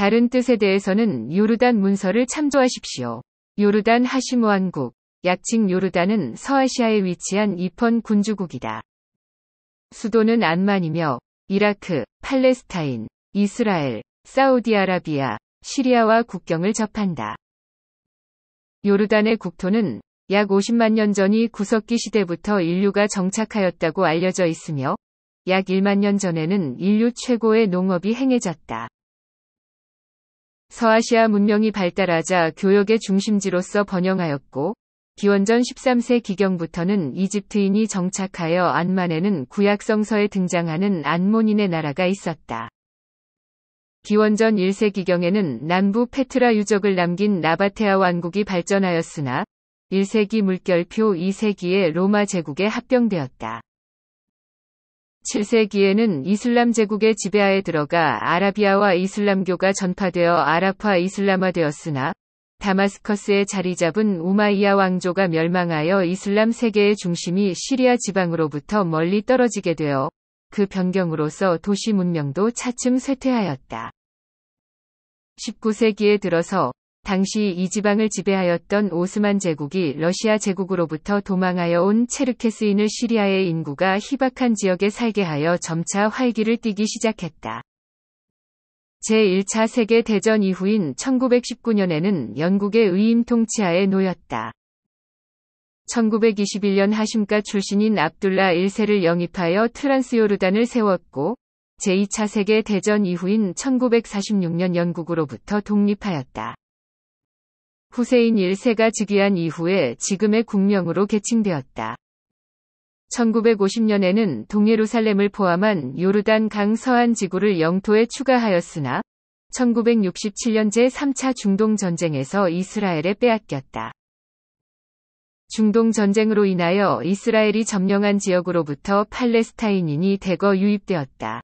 다른 뜻에 대해서는 요르단 문서를 참조하십시오. 요르단 하시무 왕국, 약칭 요르단은 서아시아에 위치한 이펀 군주국이다. 수도는 안만이며 이라크, 팔레스타인, 이스라엘, 사우디아라비아, 시리아와 국경을 접한다. 요르단의 국토는 약 50만 년 전이 구석기 시대부터 인류가 정착하였다고 알려져 있으며 약 1만 년 전에는 인류 최고의 농업이 행해졌다. 서아시아 문명이 발달하자 교역의 중심지로서 번영하였고 기원전 13세 기경부터는 이집트인이 정착하여 안만에는 구약성서에 등장하는 안몬인의 나라가 있었다. 기원전 1세 기경에는 남부 페트라 유적을 남긴 나바테아 왕국이 발전하였으나 1세기 물결표 2세기에 로마 제국에 합병되었다. 7세기에는 이슬람 제국의 지배하에 들어가 아라비아와 이슬람교가 전파되어 아랍화 이슬람화되었으나 다마스커스에 자리 잡은 우마이야 왕조가 멸망하여 이슬람 세계의 중심이 시리아 지방으로부터 멀리 떨어지게 되어 그 변경으로서 도시 문명도 차츰 쇠퇴하였다. 19세기에 들어서 당시 이 지방을 지배하였던 오스만 제국이 러시아 제국으로부터 도망하여 온 체르케스인을 시리아의 인구가 희박한 지역에 살게 하여 점차 활기를 띠기 시작했다. 제1차 세계대전 이후인 1919년에는 영국의 의임 통치하에 놓였다. 1921년 하심가 출신인 압둘라 1세를 영입하여 트란스요르단을 세웠고, 제2차 세계대전 이후인 1946년 영국으로부터 독립하였다. 후세인 1세가 즉위한 이후에 지금의 국명으로 개칭되었다. 1950년에는 동예루살렘을 포함한 요르단 강서한 지구를 영토에 추가하였으나 1967년 제3차 중동전쟁에서 이스라엘에 빼앗겼다. 중동전쟁으로 인하여 이스라엘이 점령한 지역으로부터 팔레스타인인이 대거 유입되었다.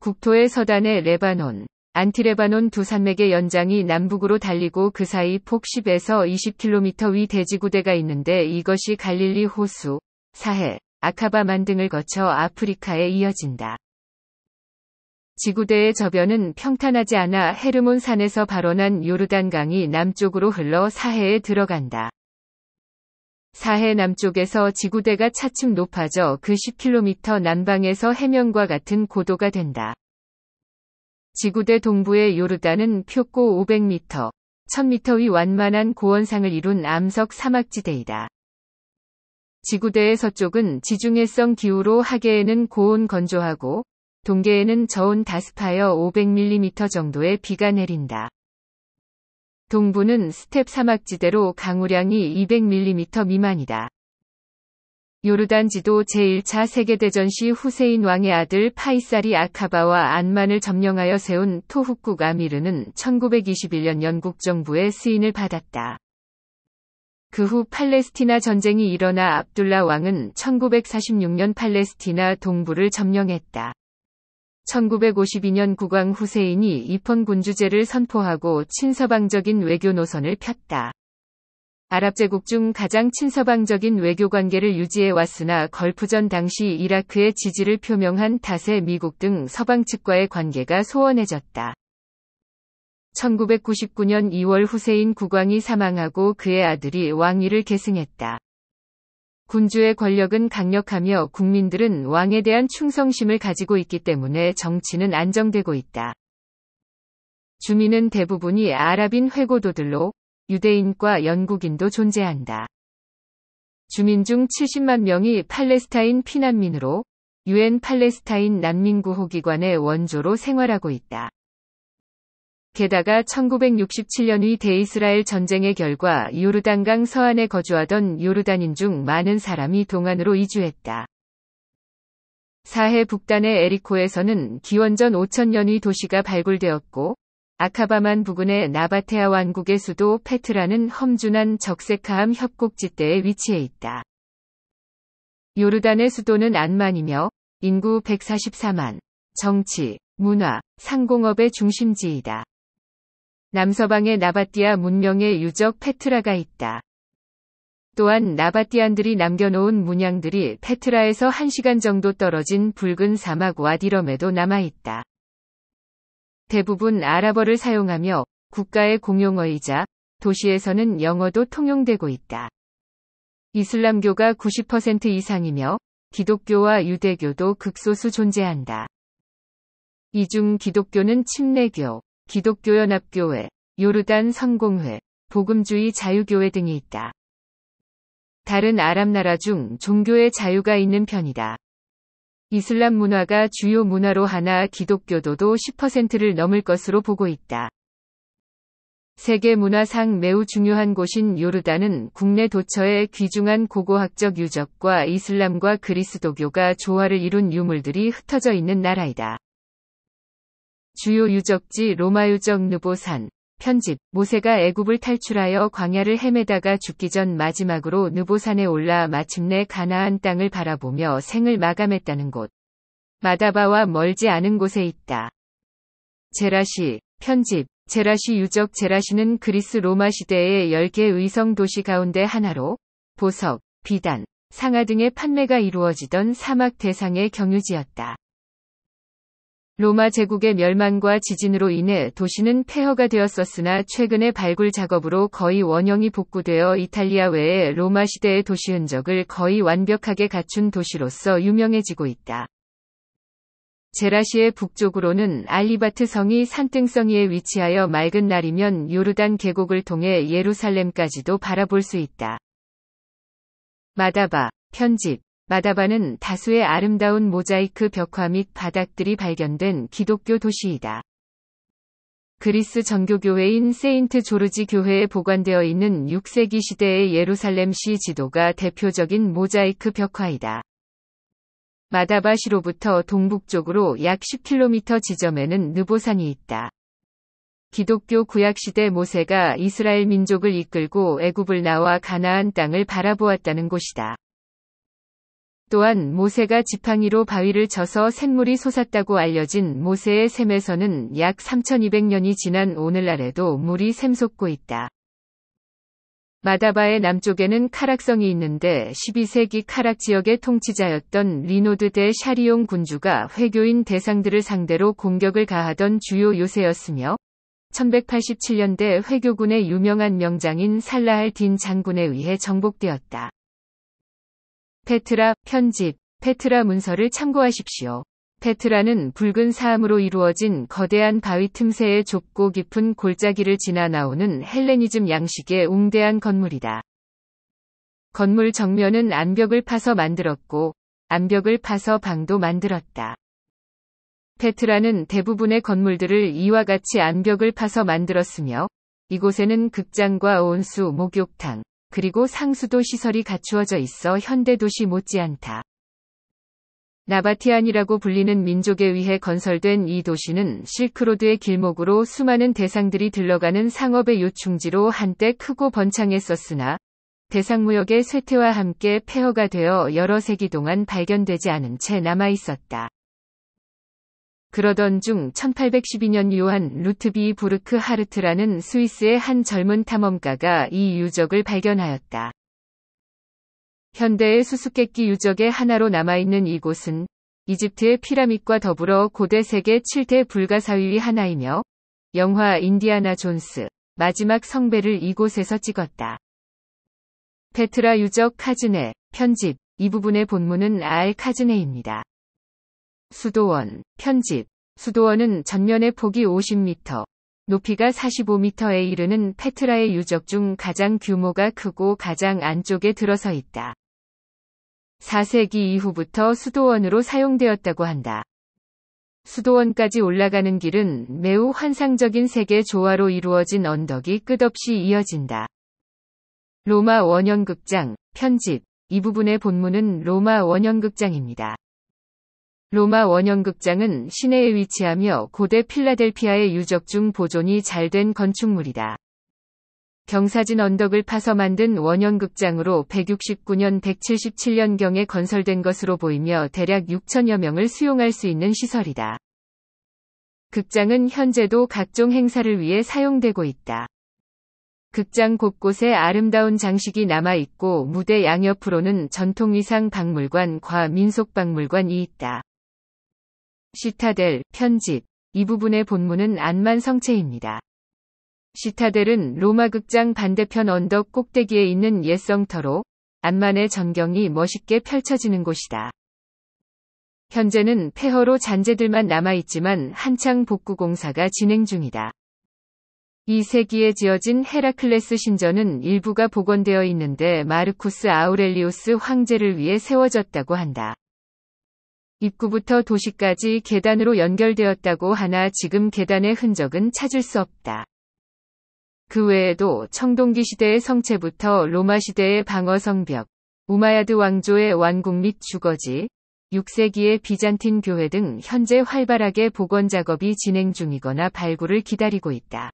국토의 서단에 레바논, 안티레바논 두 산맥의 연장이 남북으로 달리고 그 사이 폭 10에서 20km 위 대지구대가 있는데 이것이 갈릴리 호수, 사해, 아카바만 등을 거쳐 아프리카에 이어진다. 지구대의 저변은 평탄하지 않아 헤르몬 산에서 발원한 요르단강이 남쪽으로 흘러 사해에 들어간다. 사해 남쪽에서 지구대가 차츰 높아져 그 10km 남방에서 해면과 같은 고도가 된다. 지구대 동부의 요르단은 표고 500m, 1000m 위 완만한 고원상을 이룬 암석 사막지대이다. 지구대의 서쪽은 지중해성 기후로 하계에는 고온 건조하고 동계에는 저온 다습하여 500mm 정도의 비가 내린다. 동부는 스텝 사막지대로 강우량이 200mm 미만이다. 요르단 지도 제1차 세계대전 시 후세인 왕의 아들 파이살이 아카바와 안만을 점령하여 세운 토후국 아미르는 1921년 영국 정부의 스인을 받았다. 그 후 팔레스티나 전쟁이 일어나 압둘라 왕은 1946년 팔레스티나 동부를 점령했다. 1952년 국왕 후세인이 입헌 군주제를 선포하고 친서방적인 외교 노선을 폈다. 아랍 제국 중 가장 친서방적인 외교 관계를 유지해 왔으나 걸프전 당시 이라크의 지지를 표명한 탓에 미국 등 서방 측과의 관계가 소원해졌다. 1999년 2월 후세인 국왕이 사망하고 그의 아들이 왕위를 계승했다. 군주의 권력은 강력하며 국민들은 왕에 대한 충성심을 가지고 있기 때문에 정치는 안정되고 있다. 주민은 대부분이 아랍인 회고도들로 유대인과 영국인도 존재한다. 주민 중 70만 명이 팔레스타인 피난민으로 유엔 팔레스타인 난민구호기관의 원조로 생활하고 있다. 게다가 1967년의 대이스라엘 전쟁의 결과 요르단강 서안에 거주하던 요르단인 중 많은 사람이 동안으로 이주했다. 사해 북단의 에리코에서는 기원전 5 0 0 0년의 도시가 발굴되었고 아카바만 부근의 나바테아 왕국의 수도 페트라는 험준한 적색함 협곡지대에 위치해 있다. 요르단의 수도는 안만이며 인구 144만, 정치, 문화, 상공업의 중심지이다. 남서방의 나바티아 문명의 유적 페트라가 있다. 또한 나바티안들이 남겨놓은 문양들이 페트라에서 1시간 정도 떨어진 붉은 사막 와디럼에도 남아있다. 대부분 아랍어를 사용하며 국가의 공용어이자 도시에서는 영어도 통용되고 있다. 이슬람교가 90% 이상이며 기독교와 유대교도 극소수 존재한다. 이 중 기독교는 침례교, 기독교연합교회, 요르단 성공회, 복음주의 자유교회 등이 있다. 다른 아랍 나라 중 종교의 자유가 있는 편이다. 이슬람 문화가 주요 문화로 하나 기독교도도 10%를 넘을 것으로 보고 있다. 세계 문화상 매우 중요한 곳인 요르단은 국내 도처의 귀중한 고고학적 유적과 이슬람과 그리스도교가 조화를 이룬 유물들이 흩어져 있는 나라이다. 주요 유적지 로마 유적 느보산, 편집 모세가 애굽을 탈출하여 광야를 헤매다가 죽기 전 마지막으로 느보산에 올라 마침내 가나안 땅을 바라보며 생을 마감했다는 곳. 마다바와 멀지 않은 곳에 있다. 제라시 편집 제라시 유적 제라시는 그리스 로마 시대의 10개 의성 도시 가운데 하나로 보석, 비단, 상아 등의 판매가 이루어지던 사막 대상의 경유지였다. 로마 제국의 멸망과 지진으로 인해 도시는 폐허가 되었었으나 최근의 발굴 작업으로 거의 원형이 복구되어 이탈리아 외에 로마 시대의 도시 흔적을 거의 완벽하게 갖춘 도시로서 유명해지고 있다. 제라시의 북쪽으로는 알리바트 성이 산등성이에 위치하여 맑은 날이면 요르단 계곡을 통해 예루살렘까지도 바라볼 수 있다. 마다바, 편집 마다바는 다수의 아름다운 모자이크 벽화 및 바닥들이 발견된 기독교 도시이다. 그리스 정교교회인 세인트 조르지 교회에 보관되어 있는 6세기 시대의 예루살렘시 지도가 대표적인 모자이크 벽화이다. 마다바시로부터 동북쪽으로 약 10km 지점에는 느보산이 있다. 기독교 구약시대 모세가 이스라엘 민족을 이끌고 애굽을 나와 가나안 땅을 바라보았다는 곳이다. 또한 모세가 지팡이로 바위를 쳐서 샘물이 솟았다고 알려진 모세의 샘에서는 약 3200년이 지난 오늘날에도 물이 샘솟고 있다. 마다바의 남쪽에는 카락성이 있는데 12세기 카락 지역의 통치자였던 리노드 대 샤리용 군주가 회교인 대상들을 상대로 공격을 가하던 주요 요새였으며 1187년대 회교군의 유명한 명장인 살라할 딘 장군에 의해 정복되었다. 페트라 편집, 페트라 문서를 참고하십시오. 페트라는 붉은 사암으로 이루어진 거대한 바위 틈새의 좁고 깊은 골짜기를 지나 나오는 헬레니즘 양식의 웅대한 건물이다. 건물 정면은 암벽을 파서 만들었고 암벽을 파서 방도 만들었다. 페트라는 대부분의 건물들을 이와 같이 암벽을 파서 만들었으며 이곳에는 극장과 온수, 목욕탕, 그리고 상수도 시설이 갖추어져 있어 현대 도시 못지않다. 나바티안이라고 불리는 민족에 의해 건설된 이 도시는 실크로드의 길목으로 수많은 대상들이 들러가는 상업의 요충지로 한때 크고 번창했었으나 대상무역의 쇠퇴와 함께 폐허가 되어 여러 세기 동안 발견되지 않은 채 남아있었다. 그러던 중 1812년 요한 루트비 부르크 하르트라는 스위스의 한 젊은 탐험가가 이 유적을 발견하였다. 현대의 수수께끼 유적의 하나로 남아있는 이곳은 이집트의 피라밋과 더불어 고대 세계 7대 불가사의의 하나이며 영화 인디아나 존스 마지막 성배를 이곳에서 찍었다. 페트라 유적 카즈네 편집 이 부분의 본문은 알 카즈네입니다. 수도원, 편집. 수도원은 전면의 폭이 50m, 높이가 45m에 이르는 페트라의 유적 중 가장 규모가 크고 가장 안쪽에 들어서 있다. 4세기 이후부터 수도원으로 사용되었다고 한다. 수도원까지 올라가는 길은 매우 환상적인 세계 조화로 이루어진 언덕이 끝없이 이어진다. 로마 원형극장, 편집, 이 부분의 본문은 로마 원형극장입니다. 로마 원형극장은 시내에 위치하며 고대 필라델피아의 유적 중 보존이 잘 된 건축물이다. 경사진 언덕을 파서 만든 원형극장으로 169년 177년경에 건설된 것으로 보이며 대략 6천여 명을 수용할 수 있는 시설이다. 극장은 현재도 각종 행사를 위해 사용되고 있다. 극장 곳곳에 아름다운 장식이 남아있고 무대 양옆으로는 전통위상 박물관과 민속박물관이 있다. 시타델, 편집. 이 부분의 본문은 안만 성체입니다. 시타델은 로마 극장 반대편 언덕 꼭대기에 있는 옛 성터로 안만의 전경이 멋있게 펼쳐지는 곳이다. 현재는 폐허로 잔재들만 남아있지만 한창 복구 공사가 진행 중이다. 이세기에 지어진 헤라클레스 신전은 일부가 복원되어 있는데 마르쿠스 아우렐리우스 황제를 위해 세워졌다고 한다. 입구부터 도시까지 계단으로 연결되었다고 하나 지금 계단의 흔적은 찾을 수 없다. 그 외에도 청동기 시대의 성체부터 로마 시대의 방어 성벽, 우마야드 왕조의 왕국및 주거지, 6세기의 비잔틴 교회 등 현재 활발하게 복원 작업이 진행 중이거나 발굴을 기다리고 있다.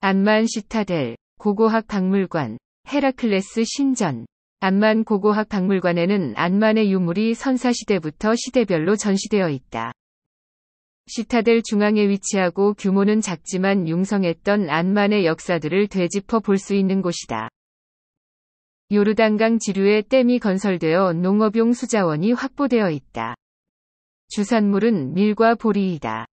암만 시타델, 고고학 박물관, 헤라클레스 신전, 안만 고고학 박물관에는 안만의 유물이 선사시대부터 시대별로 전시되어 있다. 시타델 중앙에 위치하고 규모는 작지만 융성했던 안만의 역사들을 되짚어 볼 수 있는 곳이다. 요르단강 지류에 댐이 건설되어 농업용 수자원이 확보되어 있다. 주산물은 밀과 보리이다.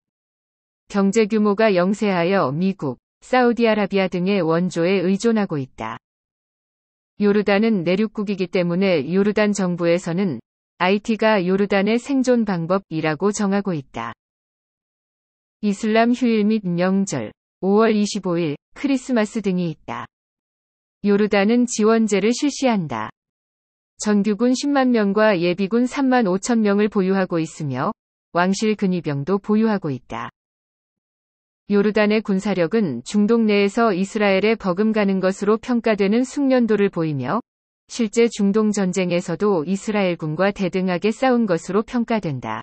경제 규모가 영세하여 미국, 사우디아라비아 등의 원조에 의존하고 있다. 요르단은 내륙국이기 때문에 요르단 정부에서는 IT가 요르단의 생존 방법이라고 정하고 있다. 이슬람 휴일 및 명절, 5월 25일, 크리스마스 등이 있다. 요르단은 지원제를 실시한다. 정규군 10만 명과 예비군 3만 5천 명을 보유하고 있으며 왕실 근위병도 보유하고 있다. 요르단의 군사력은 중동 내에서 이스라엘에 버금가는 것으로 평가되는 숙련도를 보이며 실제 중동 전쟁에서도 이스라엘군과 대등하게 싸운 것으로 평가된다.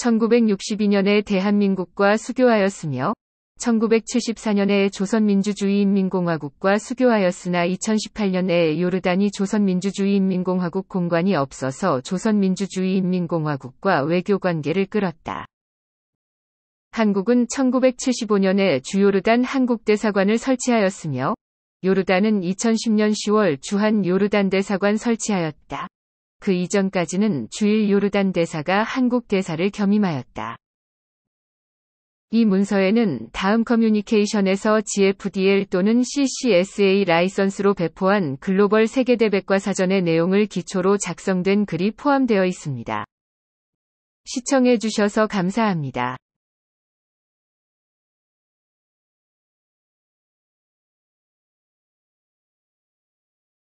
1962년에 대한민국과 수교하였으며 1974년에 조선민주주의인민공화국과 수교하였으나 2018년에 요르단이 조선민주주의인민공화국 공관이 없어서 조선민주주의인민공화국과 외교관계를 끌었다. 한국은 1975년에 주요르단 한국대사관을 설치하였으며 요르단은 2010년 10월 주한 요르단 대사관 설치하였다. 그 이전까지는 주일 요르단 대사가 한국 대사를 겸임하였다. 이 문서에는 다음 커뮤니케이션에서 GFDL 또는 CCSA 라이선스로 배포한 글로벌 세계대백과 사전의 내용을 기초로 작성된 글이 포함되어 있습니다. 시청해주셔서 감사합니다.